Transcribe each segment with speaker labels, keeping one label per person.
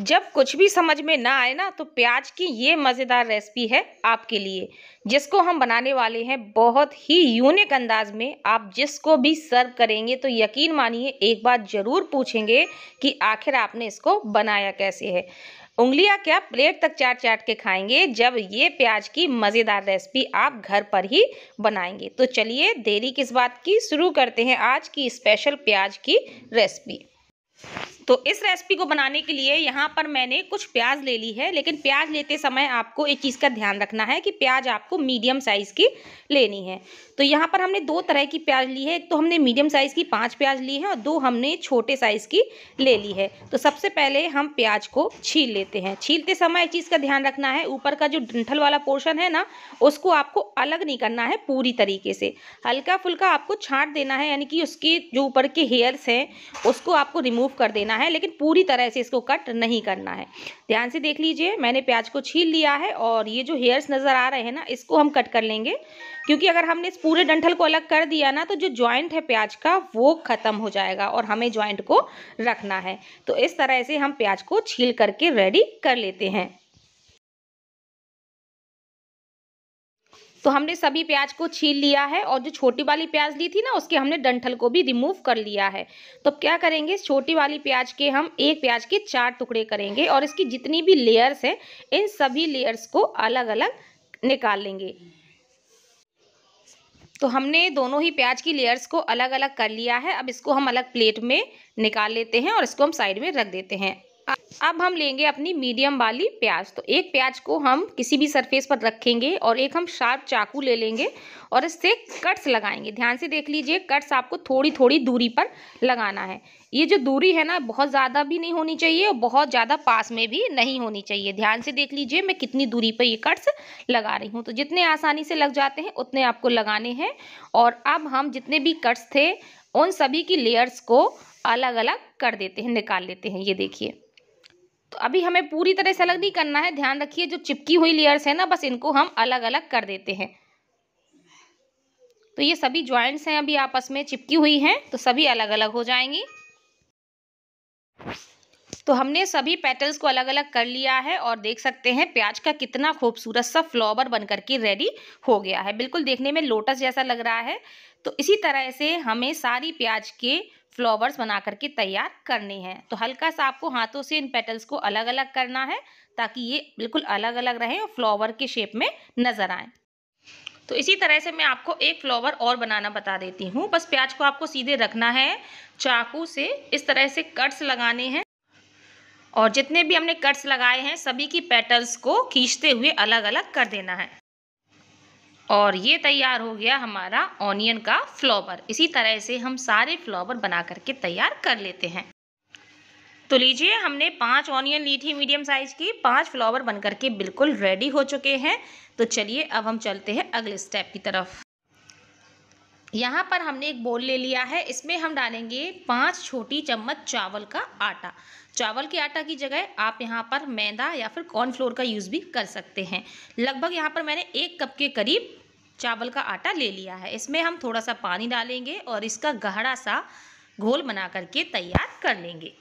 Speaker 1: जब कुछ भी समझ में ना आए ना तो प्याज की ये मज़ेदार रेसिपी है आपके लिए जिसको हम बनाने वाले हैं बहुत ही यूनिक अंदाज में आप जिसको भी सर्व करेंगे तो यकीन मानिए एक बार ज़रूर पूछेंगे कि आखिर आपने इसको बनाया कैसे है उंगलियां क्या प्लेट तक चाट चाट के खाएंगे जब ये प्याज की मज़ेदार रेसिपी आप घर पर ही बनाएंगे तो चलिए देरी किस बात की शुरू करते हैं आज की स्पेशल प्याज की रेसिपी तो इस रेसिपी को बनाने के लिए यहाँ पर मैंने कुछ प्याज ले ली है लेकिन प्याज लेते समय आपको एक चीज़ का ध्यान रखना है कि प्याज आपको मीडियम साइज़ की लेनी है तो यहाँ पर हमने दो तरह की प्याज ली है एक तो हमने मीडियम साइज़ की पाँच प्याज ली है और दो हमने छोटे साइज़ की ले ली है तो सबसे पहले हम प्याज को छील लेते हैं छीलते समय एक चीज़ का ध्यान रखना है ऊपर का जो डंठल वाला पोर्शन है ना उसको आपको अलग नहीं करना है पूरी तरीके से हल्का फुल्का आपको छाँट देना है यानी कि उसके जो ऊपर के हेयर्स हैं उसको आपको रिमूव कर देना लेना है लेकिन पूरी तरह से इसको कट नहीं करना है ध्यान से देख लीजिए मैंने प्याज को छील लिया है और ये जो हेयर्स नज़र आ रहे हैं ना इसको हम कट कर लेंगे क्योंकि अगर हमने इस पूरे डंठल को अलग कर दिया ना तो जो ज्वाइंट है प्याज का वो ख़त्म हो जाएगा और हमें ज्वाइंट को रखना है तो इस तरह से हम प्याज को छील करके रेडी कर लेते हैं तो हमने सभी प्याज को छील लिया है और जो छोटी वाली प्याज ली थी ना उसके हमने डंठल को भी रिमूव कर लिया है तो अब क्या करेंगे छोटी वाली प्याज के हम एक प्याज के चार टुकड़े करेंगे और इसकी जितनी भी लेयर्स हैं इन सभी लेयर्स को अलग अलग निकाल लेंगे तो हमने दोनों ही प्याज की लेयर्स को अलग अलग कर लिया है अब इसको हम अलग प्लेट में निकाल लेते हैं और इसको हम साइड में रख देते हैं अब हम लेंगे अपनी मीडियम वाली प्याज तो एक प्याज को हम किसी भी सरफेस पर रखेंगे और एक हम शार्प चाकू ले लेंगे और इससे कट्स लगाएंगे ध्यान से देख लीजिए कट्स आपको थोड़ी थोड़ी दूरी पर लगाना है ये जो दूरी है ना बहुत ज़्यादा भी नहीं होनी चाहिए और बहुत ज़्यादा पास में भी नहीं होनी चाहिए ध्यान से देख लीजिए मैं कितनी दूरी पर ये कट्स लगा रही हूँ तो जितने आसानी से लग जाते हैं उतने आपको लगाने हैं और अब हम जितने भी कट्स थे उन सभी की लेयर्स को अलग अलग कर देते हैं निकाल लेते हैं ये देखिए तो अभी हमें पूरी तरह से अलग नहीं करना है ध्यान रखिए जो चिपकी हुई लेयर्स है ना बस इनको हम अलग अलग कर देते हैं तो ये सभी ज्वाइंट्स हैं अभी आपस में चिपकी हुई हैं तो सभी अलग अलग हो जाएंगी तो हमने सभी पेटल्स को अलग अलग कर लिया है और देख सकते हैं प्याज का कितना खूबसूरत सा फ्लावर बन करके रेडी हो गया है बिल्कुल देखने में लोटस जैसा लग रहा है तो इसी तरह से हमें सारी प्याज के फ्लावर्स बना करके तैयार करने हैं तो हल्का सा आपको हाथों से इन पेटल्स को अलग अलग करना है ताकि ये बिल्कुल अलग अलग रहें और फ्लावर के शेप में नज़र आए तो इसी तरह से मैं आपको एक फ्लावर और बनाना बता देती हूँ बस प्याज को आपको सीधे रखना है चाकू से इस तरह से कट्स लगाने हैं और जितने भी हमने कट्स लगाए हैं सभी की पेटल्स को खींचते हुए अलग अलग कर देना है और ये तैयार हो गया हमारा ऑनियन का फ्लावर इसी तरह से हम सारे फ्लावर बना करके तैयार कर लेते हैं तो लीजिए हमने पांच ऑनियन ली थी मीडियम साइज की पांच फ्लावर बनकर के बिल्कुल रेडी हो चुके हैं तो चलिए अब हम चलते हैं अगले स्टेप की तरफ यहाँ पर हमने एक बोल ले लिया है इसमें हम डालेंगे पाँच छोटी चम्मच चावल का आटा चावल के आटा की जगह आप यहाँ पर मैदा या फिर कॉर्नफ्लोर का यूज़ भी कर सकते हैं लगभग यहाँ पर मैंने एक कप के करीब चावल का आटा ले लिया है इसमें हम थोड़ा सा पानी डालेंगे और इसका गहरा सा घोल बना करके तैयार कर लेंगे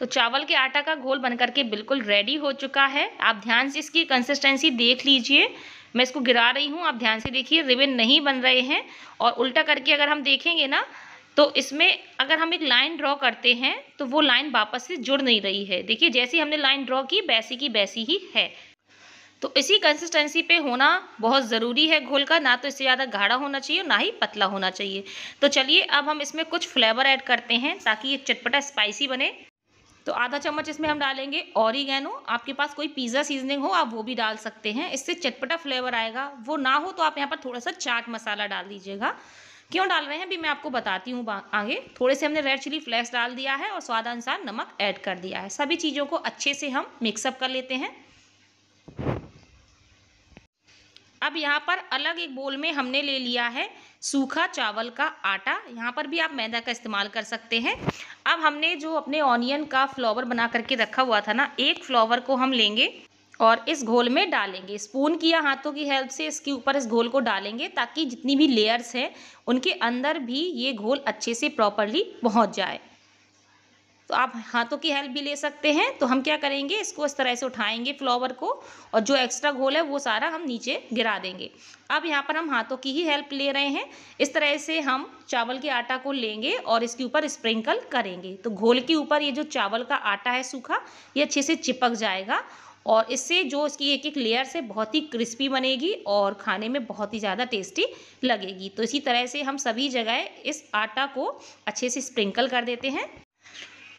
Speaker 1: तो चावल के आटा का घोल बन करके बिल्कुल रेडी हो चुका है आप ध्यान से इसकी कंसिस्टेंसी देख लीजिए मैं इसको गिरा रही हूँ आप ध्यान से देखिए रिबन नहीं बन रहे हैं और उल्टा करके अगर हम देखेंगे ना तो इसमें अगर हम एक लाइन ड्रॉ करते हैं तो वो लाइन वापस से जुड़ नहीं रही है देखिए जैसी हमने लाइन ड्रॉ की वैसी की वैसी ही है तो इसी कंसिस्टेंसी पे होना बहुत ज़रूरी है घोल का ना तो इससे ज़्यादा गाढ़ा होना चाहिए ना ही पतला होना चाहिए तो चलिए अब हम इसमें कुछ फ्लेवर ऐड करते हैं ताकि ये चटपटा स्पाइसी बने तो आधा चम्मच इसमें हम डालेंगे ऑरिगेनो आपके पास कोई पिज़्ज़ा सीजनिंग हो आप वो भी डाल सकते हैं इससे चटपटा फ्लेवर आएगा वो ना हो तो आप यहाँ पर थोड़ा सा चाट मसाला डाल दीजिएगा क्यों डाल रहे हैं अभी मैं आपको बताती हूँ आगे थोड़े से हमने रेड चिली फ्लेक्स डाल दिया है और स्वादानुसार नमक ऐड कर दिया है सभी चीज़ों को अच्छे से हम मिक्सअप कर लेते हैं अब यहाँ पर अलग एक बोल में हमने ले लिया है सूखा चावल का आटा यहाँ पर भी आप मैदा का इस्तेमाल कर सकते हैं अब हमने जो अपने ऑनियन का फ्लावर बना करके रखा हुआ था ना एक फ्लावर को हम लेंगे और इस घोल में डालेंगे स्पून की या हाथों की हेल्प से इसके ऊपर इस घोल को डालेंगे ताकि जितनी भी लेयर्स हैं उनके अंदर भी ये घोल अच्छे से प्रॉपरली पहुँच जाए तो आप हाथों की हेल्प भी ले सकते हैं तो हम क्या करेंगे इसको इस तरह से उठाएंगे फ्लावर को और जो एक्स्ट्रा घोल है वो सारा हम नीचे गिरा देंगे अब यहाँ पर हम हाथों की ही हेल्प ले रहे हैं इस तरह से हम चावल के आटा को लेंगे और इसके ऊपर स्प्रिंकल करेंगे तो घोल के ऊपर ये जो चावल का आटा है सूखा ये अच्छे से चिपक जाएगा और इससे जो इसकी एक एक लेयर से बहुत ही क्रिस्पी बनेगी और खाने में बहुत ही ज़्यादा टेस्टी लगेगी तो इसी तरह से हम सभी जगह इस आटा को अच्छे से स्प्रिंकल कर देते हैं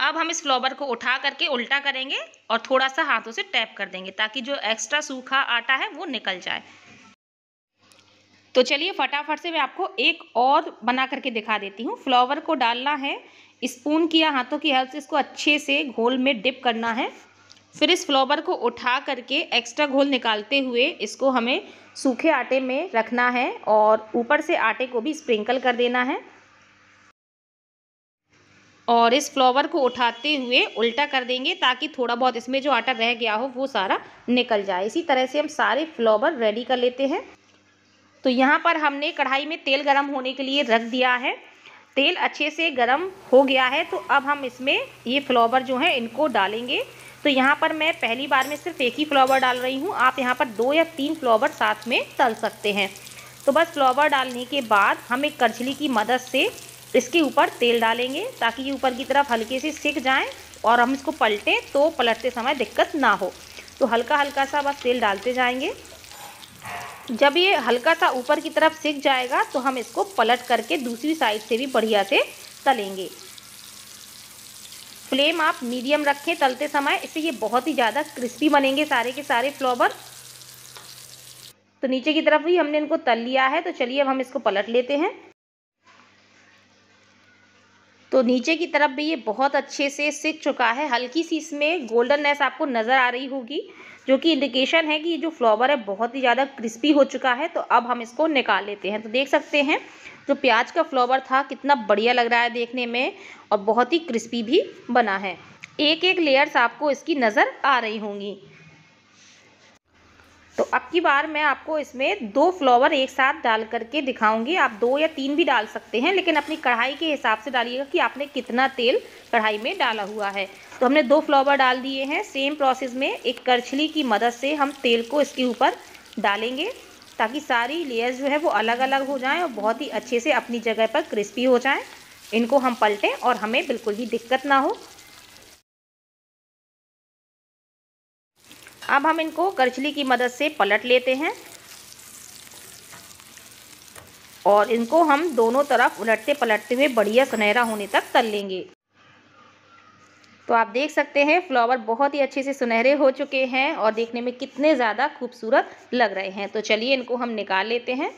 Speaker 1: अब हम इस फ्लावर को उठा करके उल्टा करेंगे और थोड़ा सा हाथों से टैप कर देंगे ताकि जो एक्स्ट्रा सूखा आटा है वो निकल जाए तो चलिए फटाफट से मैं आपको एक और बना करके दिखा देती हूँ फ्लावर को डालना है स्पून की या हाथों की हेल्प से इसको अच्छे से घोल में डिप करना है फिर इस फ्लावर को उठा करके एक्स्ट्रा घोल निकालते हुए इसको हमें सूखे आटे में रखना है और ऊपर से आटे को भी स्प्रिंकल कर देना है और इस फ्लावर को उठाते हुए उल्टा कर देंगे ताकि थोड़ा बहुत इसमें जो आटा रह गया हो वो सारा निकल जाए इसी तरह से हम सारे फ्लावर रेडी कर लेते हैं तो यहाँ पर हमने कढ़ाई में तेल गरम होने के लिए रख दिया है तेल अच्छे से गरम हो गया है तो अब हम इसमें ये फ्लावर जो है इनको डालेंगे तो यहाँ पर मैं पहली बार में सिर्फ एक ही फ्लावर डाल रही हूँ आप यहाँ पर दो या तीन फ्लावर साथ में तल सकते हैं तो बस फ्लावर डालने के बाद हम एक करछली की मदद से इसके ऊपर तेल डालेंगे ताकि ये ऊपर की तरफ हल्के से सिक जाए और हम इसको पलटें तो पलटते समय दिक्कत ना हो तो हल्का हल्का सा बस तेल डालते जाएंगे जब ये हल्का सा ऊपर की तरफ सिक जाएगा तो हम इसको पलट करके दूसरी साइड से भी बढ़िया से तलेंगे फ्लेम आप मीडियम रखें तलते समय इससे ये बहुत ही ज़्यादा क्रिस्पी बनेंगे सारे के सारे फ्लावर तो नीचे की तरफ भी हमने इनको तल लिया है तो चलिए अब हम इसको पलट लेते हैं तो नीचे की तरफ भी ये बहुत अच्छे से सिक चुका है हल्की सी इसमें गोल्डननेस आपको नज़र आ रही होगी जो कि इंडिकेशन है कि ये जो फ्लावर है बहुत ही ज़्यादा क्रिस्पी हो चुका है तो अब हम इसको निकाल लेते हैं तो देख सकते हैं जो प्याज का फ्लावर था कितना बढ़िया लग रहा है देखने में और बहुत ही क्रिस्पी भी बना है एक एक लेयर्स आपको इसकी नज़र आ रही होंगी तो अब की बार मैं आपको इसमें दो फ्लावर एक साथ डाल करके दिखाऊंगी आप दो या तीन भी डाल सकते हैं लेकिन अपनी कढ़ाई के हिसाब से डालिएगा कि आपने कितना तेल कढ़ाई में डाला हुआ है तो हमने दो फ्लावर डाल दिए हैं सेम प्रोसेस में एक करछली की मदद से हम तेल को इसके ऊपर डालेंगे ताकि सारी लेयर्स जो है वो अलग अलग हो जाएँ और बहुत ही अच्छे से अपनी जगह पर क्रिस्पी हो जाएँ इनको हम पलटें और हमें बिल्कुल भी दिक्कत ना हो अब हम इनको करछली की मदद से पलट लेते हैं और इनको हम दोनों तरफ उलटते पलटते हुए बढ़िया सुनहरा होने तक तल लेंगे तो आप देख सकते हैं फ्लावर बहुत ही अच्छे से सुनहरे हो चुके हैं और देखने में कितने ज़्यादा खूबसूरत लग रहे हैं तो चलिए इनको हम निकाल लेते हैं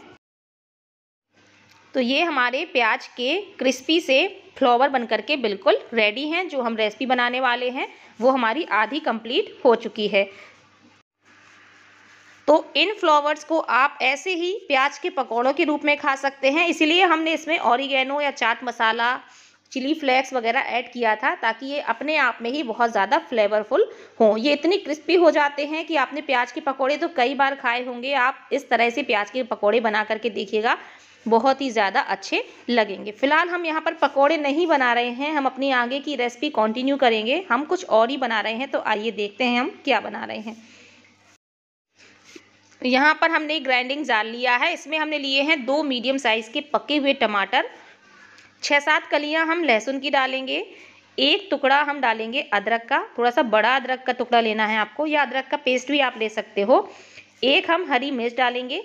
Speaker 1: तो ये हमारे प्याज के क्रिस्पी से फ्लावर बनकर के बिल्कुल रेडी हैं जो हम रेसिपी बनाने वाले हैं वो हमारी आधी कंप्लीट हो चुकी है तो इन फ्लावर्स को आप ऐसे ही प्याज के पकौड़ों के रूप में खा सकते हैं इसीलिए हमने इसमें ऑरिगेनो या चाट मसाला चिली फ्लेक्स वगैरह ऐड किया था ताकि ये अपने आप में ही बहुत ज़्यादा फ्लेवरफुल हों ये इतनी क्रिस्पी हो जाते हैं कि आपने प्याज के पकौड़े तो कई बार खाए होंगे आप इस तरह से प्याज के पकौड़े बना करके देखिएगा बहुत ही ज़्यादा अच्छे लगेंगे फिलहाल हम यहाँ पर पकौड़े नहीं बना रहे हैं हम अपनी आगे की रेसिपी कंटिन्यू करेंगे हम कुछ और ही बना रहे हैं तो आइए देखते हैं हम क्या बना रहे हैं यहाँ पर हमने ग्राइंडिंग जार लिया है इसमें हमने लिए हैं दो मीडियम साइज़ के पके हुए टमाटर छः सात कलियाँ हम लहसुन की डालेंगे एक टुकड़ा हम डालेंगे अदरक का थोड़ा सा बड़ा अदरक का टुकड़ा लेना है आपको या अदरक का पेस्ट भी आप ले सकते हो एक हम हरी मिर्च डालेंगे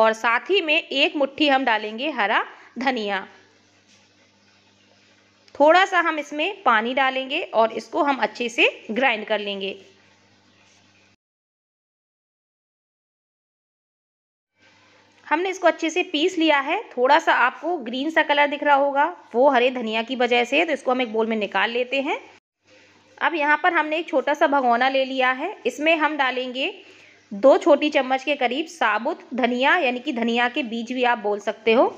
Speaker 1: और साथ ही में एक मुट्ठी हम डालेंगे हरा धनिया थोड़ा सा हम इसमें पानी डालेंगे और इसको हम अच्छे से ग्राइंड कर लेंगे हमने इसको अच्छे से पीस लिया है थोड़ा सा आपको ग्रीन सा कलर दिख रहा होगा वो हरे धनिया की वजह से है तो इसको हम एक बोल में निकाल लेते हैं अब यहाँ पर हमने एक छोटा सा भगोना ले लिया है इसमें हम डालेंगे दो छोटी चम्मच के करीब साबुत धनिया यानी कि धनिया के बीज भी आप बोल सकते हो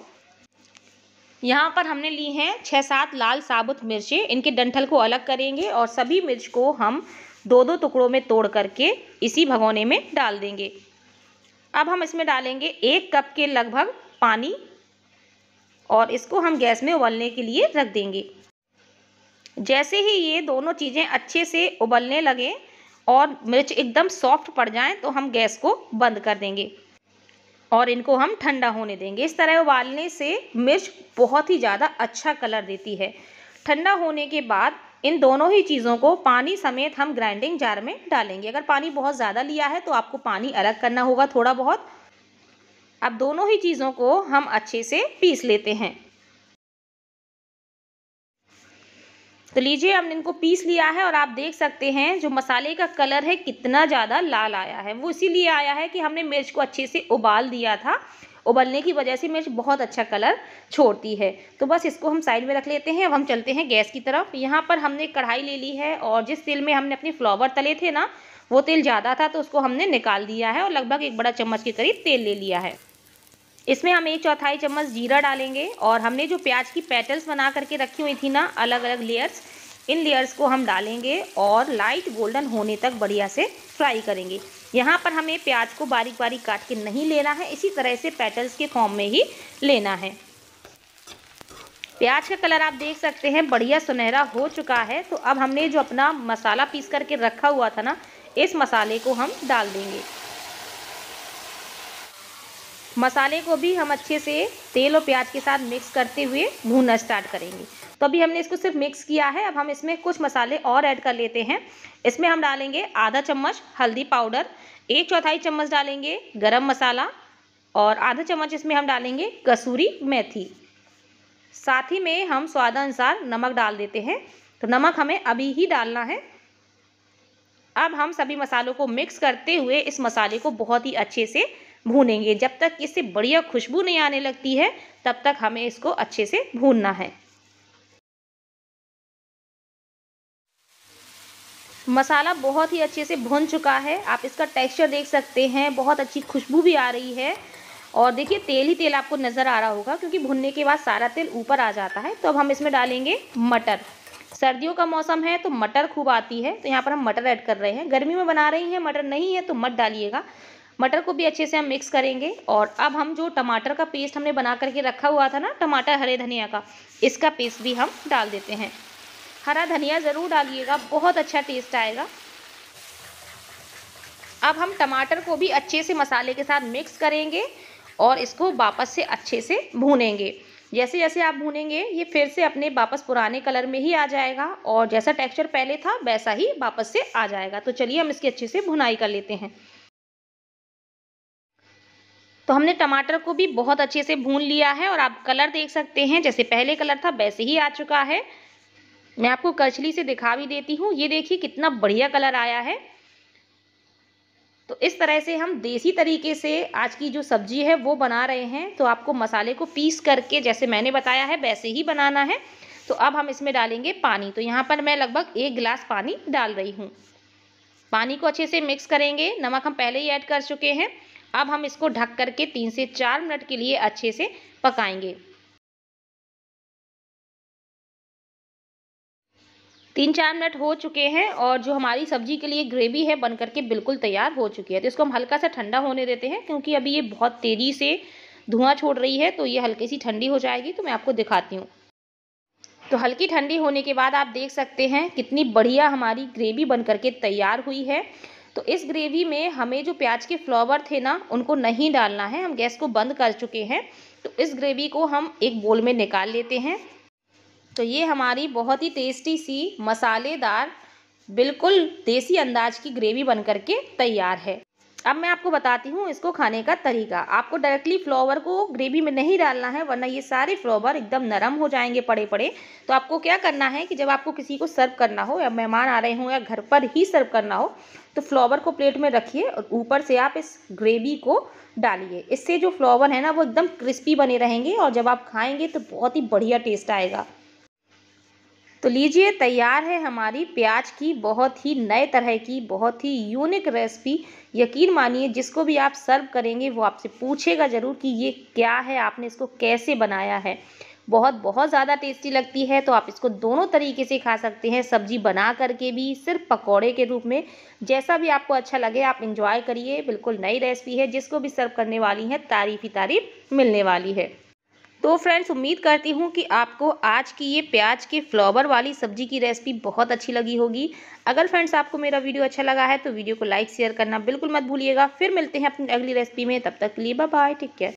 Speaker 1: यहाँ पर हमने ली हैं छः सात लाल साबुत मिर्चें इनके डंठल को अलग करेंगे और सभी मिर्च को हम दो दो टुकड़ों में तोड़ करके इसी भगोने में डाल देंगे अब हम इसमें डालेंगे एक कप के लगभग पानी और इसको हम गैस में उबलने के लिए रख देंगे जैसे ही ये दोनों चीज़ें अच्छे से उबलने लगें और मिर्च एकदम सॉफ्ट पड़ जाएं तो हम गैस को बंद कर देंगे और इनको हम ठंडा होने देंगे इस तरह उबालने से मिर्च बहुत ही ज़्यादा अच्छा कलर देती है ठंडा होने के बाद इन दोनों ही चीज़ों को पानी समेत हम ग्राइंडिंग जार में डालेंगे अगर पानी बहुत ज़्यादा लिया है तो आपको पानी अलग करना होगा थोड़ा बहुत अब दोनों ही चीज़ों को हम अच्छे से पीस लेते हैं तो लीजिए हमने इनको पीस लिया है और आप देख सकते हैं जो मसाले का कलर है कितना ज़्यादा लाल आया है वो इसीलिए आया है कि हमने मिर्च को अच्छे से उबाल दिया था उबलने की वजह से मिर्च बहुत अच्छा कलर छोड़ती है तो बस इसको हम साइड में रख लेते हैं अब हम चलते हैं गैस की तरफ यहाँ पर हमने कढ़ाई ले ली है और जिस तेल में हमने अपने फ्लावर तले थे ना वो तेल ज़्यादा था तो उसको हमने निकाल दिया है और लगभग एक बड़ा चम्मच के करीब तेल ले लिया है इसमें हम एक चौथाई चम्मच जीरा डालेंगे और हमने जो प्याज की पैटल्स बना करके रखी हुई थी ना अलग अलग लेयर्स इन लेयर्स को हम डालेंगे और लाइट गोल्डन होने तक बढ़िया से फ्राई करेंगे यहाँ पर हमें प्याज को बारीक बारीक काट के नहीं लेना है इसी तरह से पेटल्स के फॉर्म में ही लेना है प्याज का कलर आप देख सकते हैं बढ़िया सुनहरा हो चुका है तो अब हमने जो अपना मसाला पीस करके रखा हुआ था ना इस मसाले को हम डाल देंगे मसाले को भी हम अच्छे से तेल और प्याज के साथ मिक्स करते हुए भूनना स्टार्ट करेंगे तो अभी हमने इसको सिर्फ मिक्स किया है अब हम इसमें कुछ मसाले और ऐड कर लेते हैं इसमें हम डालेंगे आधा चम्मच हल्दी पाउडर एक चौथाई चम्मच डालेंगे गरम मसाला और आधा चम्मच इसमें हम डालेंगे कसूरी मेथी साथ ही में हम स्वादानुसार नमक डाल देते हैं तो नमक हमें अभी ही डालना है अब हम सभी मसालों को मिक्स करते हुए इस मसाले को बहुत ही अच्छे से भूनेंगे जब तक इससे बढ़िया खुशबू नहीं आने लगती है तब तक हमें इसको अच्छे से भूनना है मसाला बहुत ही अच्छे से भुन चुका है आप इसका टेक्सचर देख सकते हैं बहुत अच्छी खुशबू भी आ रही है और देखिए तेल ही तेल आपको नज़र आ रहा होगा क्योंकि भुनने के बाद सारा तेल ऊपर आ जाता है तो अब हम इसमें डालेंगे मटर सर्दियों का मौसम है तो मटर खूब आती है तो यहाँ पर हम मटर ऐड कर रहे हैं गर्मी में बना रही हैं मटर नहीं है तो मत डालिएगा मटर को भी अच्छे से हम मिक्स करेंगे और अब हम जो टमाटर का पेस्ट हमने बना करके रखा हुआ था ना टमाटर हरे धनिया का इसका पेस्ट भी हम डाल देते हैं हरा धनिया ज़रूर डालिएगा बहुत अच्छा टेस्ट आएगा अब हम टमाटर को भी अच्छे से मसाले के साथ मिक्स करेंगे और इसको वापस से अच्छे से भूनेंगे जैसे जैसे आप भूनेंगे ये फिर से अपने वापस पुराने कलर में ही आ जाएगा और जैसा टेक्सचर पहले था वैसा ही वापस से आ जाएगा तो चलिए हम इसकी अच्छे से भुनाई कर लेते हैं तो हमने टमाटर को भी बहुत अच्छे से भून लिया है और आप कलर देख सकते हैं जैसे पहले कलर था वैसे ही आ चुका है मैं आपको करछली से दिखा भी देती हूँ ये देखिए कितना बढ़िया कलर आया है तो इस तरह से हम देसी तरीके से आज की जो सब्जी है वो बना रहे हैं तो आपको मसाले को पीस करके जैसे मैंने बताया है वैसे ही बनाना है तो अब हम इसमें डालेंगे पानी तो यहाँ पर मैं लगभग एक गिलास पानी डाल रही हूँ पानी को अच्छे से मिक्स करेंगे नमक हम पहले ही ऐड कर चुके हैं अब हम इसको ढक करके तीन से चार मिनट के लिए अच्छे से पकाएंगे तीन चार मिनट हो चुके हैं और जो हमारी सब्जी के लिए ग्रेवी है बन करके बिल्कुल तैयार हो चुकी है तो इसको हम हल्का सा ठंडा होने देते हैं क्योंकि अभी ये बहुत तेज़ी से धुआं छोड़ रही है तो ये हल्की सी ठंडी हो जाएगी तो मैं आपको दिखाती हूँ तो हल्की ठंडी होने के बाद आप देख सकते हैं कितनी बढ़िया हमारी ग्रेवी बन करके तैयार हुई है तो इस ग्रेवी में हमें जो प्याज के फ्लावर थे ना उनको नहीं डालना है हम गैस को बंद कर चुके हैं तो इस ग्रेवी को हम एक बोल में निकाल लेते हैं तो ये हमारी बहुत ही टेस्टी सी मसालेदार बिल्कुल देसी अंदाज की ग्रेवी बन के तैयार है अब मैं आपको बताती हूँ इसको खाने का तरीका आपको डायरेक्टली फ्लावर को ग्रेवी में नहीं डालना है वरना ये सारे फ्लावर एकदम नरम हो जाएंगे पड़े पड़े तो आपको क्या करना है कि जब आपको किसी को सर्व करना हो या मेहमान आ रहे हों या घर पर ही सर्व करना हो तो फ्लावर को प्लेट में रखिए और ऊपर से आप इस ग्रेवी को डालिए इससे जो फ्लावर है ना वो एकदम क्रिस्पी बने रहेंगे और जब आप खाएँगे तो बहुत ही बढ़िया टेस्ट आएगा तो लीजिए तैयार है हमारी प्याज की बहुत ही नए तरह की बहुत ही यूनिक रेसिपी यकीन मानिए जिसको भी आप सर्व करेंगे वो आपसे पूछेगा ज़रूर कि ये क्या है आपने इसको कैसे बनाया है बहुत बहुत ज़्यादा टेस्टी लगती है तो आप इसको दोनों तरीके से खा सकते हैं सब्जी बना करके भी सिर्फ पकौड़े के रूप में जैसा भी आपको अच्छा लगे आप इंजॉय करिए बिल्कुल नई रेसिपी है जिसको भी सर्व करने वाली है तारीफ़ ही तारीफ मिलने वाली है तो फ्रेंड्स उम्मीद करती हूँ कि आपको आज की ये प्याज के फ्लावर वाली सब्जी की रेसिपी बहुत अच्छी लगी होगी अगर फ्रेंड्स आपको मेरा वीडियो अच्छा लगा है तो वीडियो को लाइक शेयर करना बिल्कुल मत भूलिएगा फिर मिलते हैं अपनी अगली रेसिपी में तब तक के लिए बाय टेक केयर